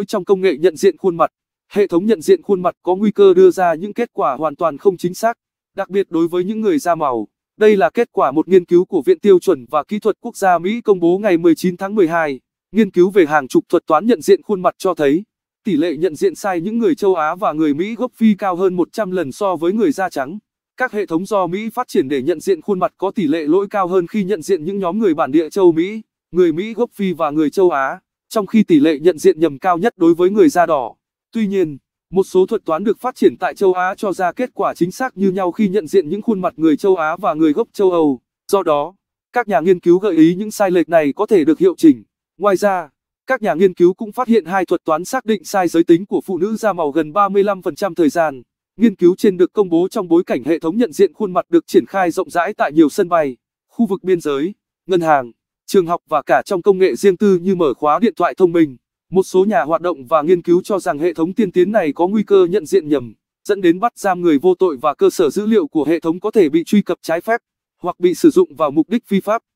mới trong công nghệ nhận diện khuôn mặt. Hệ thống nhận diện khuôn mặt có nguy cơ đưa ra những kết quả hoàn toàn không chính xác, đặc biệt đối với những người da màu. Đây là kết quả một nghiên cứu của Viện Tiêu chuẩn và Kỹ thuật Quốc gia Mỹ công bố ngày 19 tháng 12. Nghiên cứu về hàng chục thuật toán nhận diện khuôn mặt cho thấy, tỷ lệ nhận diện sai những người châu Á và người Mỹ gốc Phi cao hơn 100 lần so với người da trắng. Các hệ thống do Mỹ phát triển để nhận diện khuôn mặt có tỷ lệ lỗi cao hơn khi nhận diện những nhóm người bản địa châu Mỹ, người Mỹ gốc Phi và người châu Á trong khi tỷ lệ nhận diện nhầm cao nhất đối với người da đỏ. Tuy nhiên, một số thuật toán được phát triển tại châu Á cho ra kết quả chính xác như nhau khi nhận diện những khuôn mặt người châu Á và người gốc châu Âu. Do đó, các nhà nghiên cứu gợi ý những sai lệch này có thể được hiệu chỉnh. Ngoài ra, các nhà nghiên cứu cũng phát hiện hai thuật toán xác định sai giới tính của phụ nữ da màu gần 35% thời gian. Nghiên cứu trên được công bố trong bối cảnh hệ thống nhận diện khuôn mặt được triển khai rộng rãi tại nhiều sân bay, khu vực biên giới, ngân hàng trường học và cả trong công nghệ riêng tư như mở khóa điện thoại thông minh. Một số nhà hoạt động và nghiên cứu cho rằng hệ thống tiên tiến này có nguy cơ nhận diện nhầm, dẫn đến bắt giam người vô tội và cơ sở dữ liệu của hệ thống có thể bị truy cập trái phép hoặc bị sử dụng vào mục đích vi phạm.